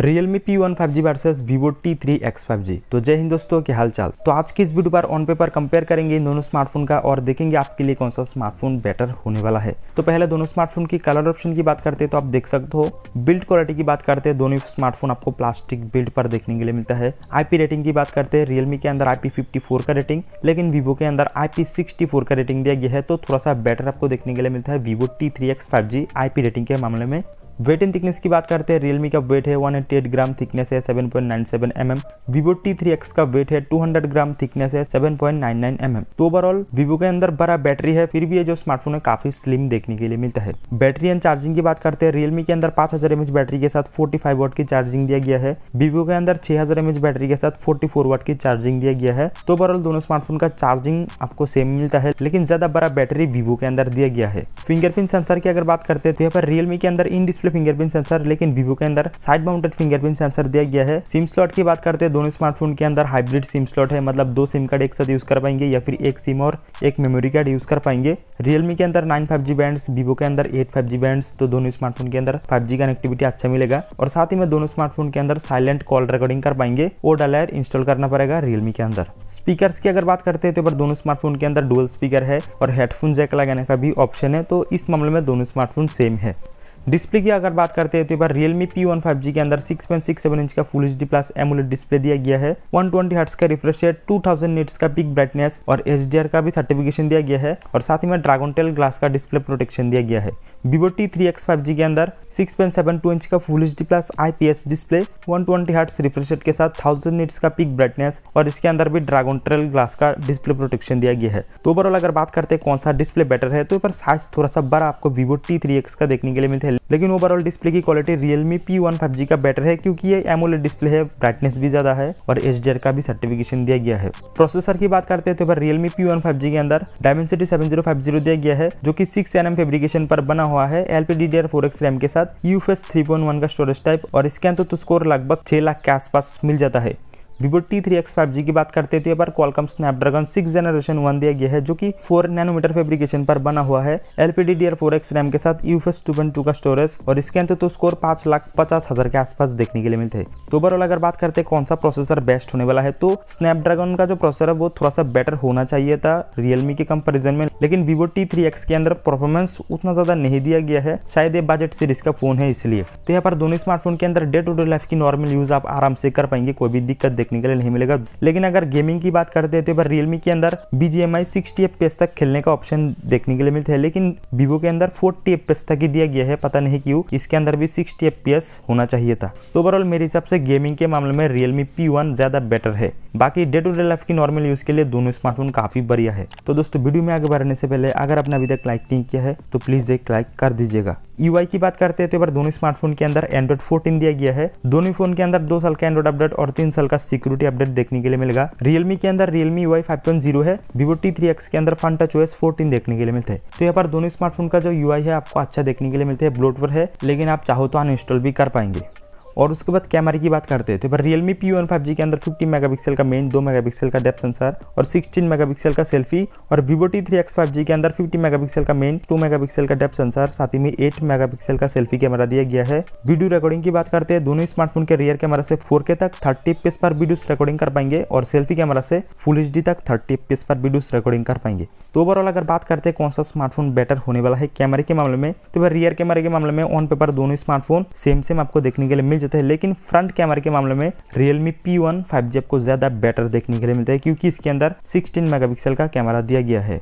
Realme P one five G versus Vivo T three X five G तो जय हिंद दोस्तों के हाल चाल तो आज की इस वीडियो पर ऑन पेपर कंपेयर करेंगे दोनों स्मार्टफोन का और देखेंगे आपके लिए कौन सा स्मार्टफोन बेटर होने वाला है तो पहले दोनों स्मार्टफोन की कलर ऑप्शन की बात करते हैं तो आप देख सकते हो बिल्ड क्वालिटी की बात करते हैं दोनों स्मार्टफोन आपको प्लास्टिक बिल्ड पर देखने के लिए मिलता है आईपी रेटिंग की बात करते हैं रियलमी के अंदर आईपी फिफ्टी फोर का रेटिंग लेकिन वीवो के अंदर आईपी सिक्सटी फोर का रेटिंग दिया गया है तो थोड़ा सा बेटर आपको देखने के लिए मिलता है Vivo T three X five G IP rating के मामले में वेट एंड थिकनेस की बात करते हैं रियलमी का वेट है 188 ग्राम थिकनेस है 7.97 पॉइंट टी थ्री एक्स का वेट है 200 ग्राम थिकनेस है 7.99 पॉइंट एम तो ओवरऑल वीवो के अंदर बड़ा बैटरी है फिर भी ये जो स्मार्टफोन है काफी स्लिम देखने के लिए मिलता है बैटरी एंड चार्जिंग की बात करते हैं रियलमी के अंदर पांच हजार बैटरी के साथ फोर्टी फाइव वॉट की चार्जिंग दिया गया है वीवो के अंदर छह हजार बैटरी के साथ फोर्टी फोर वाट की चार्जिंग दिया गया है तो ओवरऑल दोनों स्मार्टफोन का चार्जिंग आपको सेम मिलता है लेकिन ज्यादा बड़ा बैटरी वीवो के अंदर दिया गया है फिंगरप्रिंट सेंसर की अगर बात करते हैं तो यहाँ पर रियलमी के अंदर in display display fingerprint sensor लेकिन वीवो के अंदर साइड माउंटेड फिंगरप्रिंट सेंसर दिया गया है सिम स्लॉट की बात करते हैं दोनों स्मार्टफोन के अंदर हाइब्रिड सिम स्लॉट है मतलब दो सिम कार्ड एक साथ यूज कर पाएंगे या फिर एक सिम और एक मेमोरी कार्ड यूज कर पाएंगे रियलमी के अंदर nine five G band Vivo के अंदर एट फाइव जी बैंड तो दोनों स्मार्टफोन के अंदर फाइव जी कनेक्टिविटी अच्छा मिलेगा और साथ ही में दोनों स्मार्टफोन के अंदर साइलेंट कॉल रिकॉर्डिंग कर पाएंगे वो डालायर इंस्टॉल करना पड़ेगा रियलमी के अंदर स्पीकर की अगर बात करते हैं तो पर दोनों स्मार्टफोन के अंदर डुअल स्पीकर है और हेडफोन जैक लगाने का भी ऑप्शन है तो इस मामले में दोनों स्मार्टफोन सेम है डिस्प्ले की अगर बात करते हैं तो एक बार Realme P one five G के अंदर six point six seven inch का full H D plus AMOLED display दिया गया है वन ट्वेंटी हर्ट्स का रिफ्रेश है टू थाउजेंड नीट्स का पिक ब्राइटनेस और एच डी आर का भी सर्टिफिकेशन दिया गया है और साथ ही में ड्रागन टेल ग्लास का डिस्प्ले प्रोटेक्शन दिया गया है Vivo T three X five G के अंदर six point seven two inch का full H D plus I P S display one twenty hertz refresh के साथ थाउजेंड नीट्स का पिक ब्राइटनेस और इसके अंदर भी ड्रागन टेल ग्लास का डिस्प्ले प्रोटेक्शन दिया गया है तो ओवरऑल अगर बात करते हैं कौन सा डिस्प्ले बेटर है तो पर साइज थोड़ा सा बड़ा आपको वीवो टी थ्री एक्स का देखने के लिए मिलता है है लेकिन ओवरऑल डिस्प्ले की quality Realme P one five G का बेटर है क्योंकि ये एमोलेड डिस्प्ले है ब्राइटनेस भी ज़्यादा है और एच का भी सर्टिफिकेशन दिया गया है प्रोसेसर की बात करते हैं तो Realme P one five G के अंदर Dimensity seven zero five zero दिया गया है जो कि सिक्स एन एम फेब्रिकेशन पर बना हुआ है L P D D R four X RAM के साथ U S three point one का स्टोरेज टाइप और इसके तो स्कोर लगभग छह लाख के आसपास मिल जाता है Vivo T three X five G की बात करते हैं तो ये बार Qualcomm Snapdragon six generation one दिया गया है जो कि फोर नैनोमीटर फेब्रिकेशन पर बना हुआ है LPD D four X RAM के साथ यू टू टू का स्टोरेज और इसके अंदर तो स्कोर पांच लाख पचास हजार के आसपास देखने के लिए मिलते हैं तो ओवरऑल अगर बात करते हैं कौन सा प्रोसेसर बेस्ट होने वाला है तो स्नैपड्रैगन का जो प्रोसेसर है वो थोड़ा सा बेटर होना चाहिए था रियलमी के कंपेरिजन में लेकिन वीवो टी थ्री एक्स के अंदर परफॉर्मेंस उतना ज्यादा नहीं दिया गया है शायद ये बजट सीरीज का फोन है इसलिए तो यहाँ पर दोनों स्मार्टफोन के अंदर डे टू डे लाइफ की नॉर्मल यूज आप आराम से कर पाएंगे कोई भी दिक्कत देखने के लिए नहीं मिलेगा लेकिन अगर गेमिंग की बात करते हैं तो रियलमी के अंदर बी सिक्सटी एफ तक खेलने का ऑप्शन देखने के लिए मिलता है लेकिन वीवो के अंदर फोर्टी एफ तक ही दिया गया है पता नहीं क्यों इसके अंदर भी सिक्सटी एफ होना चाहिए था तो ओवरऑल मेरे हिसाब से गेमिंग के मामले में रियलमी पी ज़्यादा बेटर है बाकी डे टू डे लाइफ की नॉर्मल यूज़ के लिए दोनों स्मार्टफोन काफ़ी बढ़िया है तो दोस्तों वीडियो में आगे बढ़ने से पहले अगर आपने अभी तक लाइक नहीं किया है तो प्लीज़ एक लाइक कर दीजिएगा यूआई e की बात करते हैं तो दोनों स्मार्टफोन के अंदर एंड्रॉइड 14 दिया गया है दोनों फोन के अंदर दो साल का एंड्रॉइड अपडेट और तीन साल का सिक्योरिटी अपडेट देखने के लिए मिलेगा रियलमी के अंदर Realme UI five point zero है वीवो टी के अंदर टच ओएस फोर्टीन देखने के लिए मिलते हैं तो यहाँ पर दोनों स्मार्टफोन का जो यू है आपको अच्छा देखने के लिए मिलते हैं ब्लोटवर है लेकिन आप चाहो तो अनइंस्टॉल भी कर पाएंगे और उसके बाद कैमरे की बात करते फिर पर Realme P one five G के अंदर 50 मेगापिक्सल का मेन 2 मेगापिक्सल का डेप सेंसर और 16 मेगापिक्सल का सेल्फी और Vivo T three X five G के अंदर 50 मेगापिक्सल का मेन 2 मेगापिक्सल का डेप्थ सेंसर साथ ही में 8 मेगापिक्सल का सेल्फी कैमरा दिया गया है वीडियो रिकॉर्डिंग की बात करते हैं दोनों स्मार्टफोन के रियर कैमरा से फोर तक थर्टी पीस पर वीडियो रिकॉर्डिंग कर पाएंगे और सेल्फी कैमरा से फुल एच तक थर्टी पीस पर वीडियो रिकॉर्डिंग कर पाएंगे तो ओवरऑल अगर बात करते हैं कौन सा स्मार्टफोन बेटर होने वाला है कैमरे के मामले में तो रियर कैमरे के मामले में ऑन पेपर दोनों स्मार्टफोन सेम सेम आपको देखने के लिए मिल थे लेकिन फ्रंट कैमरा के मामले में Realme P1 5G आपको ज़्यादा बेटर देखने के लिए मिलता है क्योंकि इसके अंदर 16 मेगापिक्सल का कैमरा दिया गया है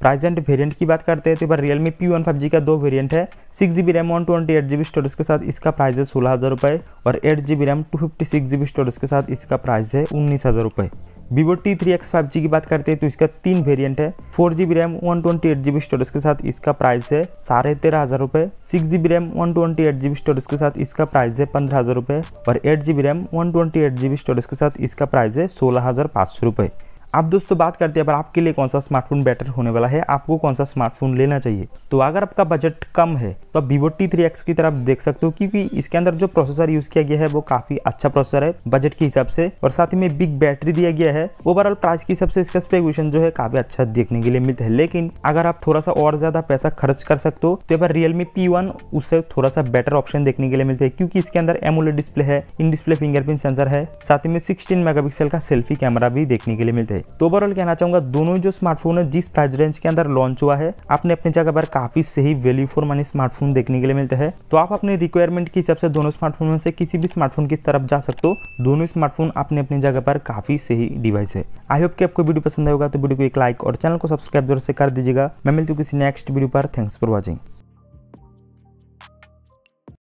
प्राइस एंड वेरिएंट की बात करते हैं तो बार Realme P one five G का दो वेरिएंट है six G B RAM one twenty eight G B storage के साथ इसका प्राइस है सोलह हज़ार रुपये और eight G B RAM two fifty six G B storage के साथ इसका प्राइस है उन्नीस हज़ार रुपये Vivo T three X five G की बात करते हैं तो इसका तीन वेरिएंट है four G B RAM one twenty eight GB storage के साथ इसका प्राइस है साढ़े तेरह हजार रुपए six GB RAM one twenty eight GB storage के साथ इसका प्राइस है पंद्रह हजार रुपए और eight GB RAM one twenty eight GB storage के साथ इसका प्राइस है सोलह हजार पाँच सौ रुपए अब दोस्तों बात करते हैं अब आपके लिए कौन सा स्मार्टफोन बेटर होने वाला है आपको कौन सा स्मार्टफोन लेना चाहिए तो अगर आपका बजट कम है तो आप वीवो टी थ्री एक्स की तरफ देख सकते हो क्योंकि इसके अंदर जो प्रोसेसर यूज किया गया है वो काफी अच्छा प्रोसेसर है बजट के हिसाब से और साथ ही में बिग बैटरी दिया गया है ओवरऑल प्राइस के हिसाब से इसका स्पेकुलेशन जो है काफी अच्छा देखने के लिए मिलता है लेकिन अगर आप थोड़ा सा और ज्यादा पैसा खर्च कर सकते हो तो एक बार रियलमी पी उससे थोड़ा सा बेटर ऑप्शन देखने के लिए मिलते हैं क्योंकि इसके अंदर एमोलेड डिस्प्ले है इन डिस्प्ले फिंगरप्रिंट सेंसर है साथ ही में सिक्सटीन पिक्सल का सेल्फी कैमरा भी देखने के लिए मिलते हैं तो ओवरऑल कहना चाहूंगा दोनों जो स्मार्टफोन है जिस प्राइस रेंज के अंदर लॉन्च हुआ है आपने अपनी जगह पर काफ़ी सही वैल्यू फॉर मनी स्मार्टफोन देखने के लिए मिलते हैं तो आप अपने रिक्वायरमेंट के हिसाब से दोनों स्मार्टफोन से किसी भी स्मार्टफोन की तरफ जा सकते हो दोनों स्मार्टफोन अपने अपनी जगह पर काफ़ी सही डिवाइस है आई होप की आपको वीडियो पसंद आएगा तो वीडियो को एक लाइक और चैनल को सब्सक्राइब जरूर से कर दीजिएगा मैं मिलती हूँ किसी नेक्स्ट वीडियो पर थैंक्स फॉर वॉचिंग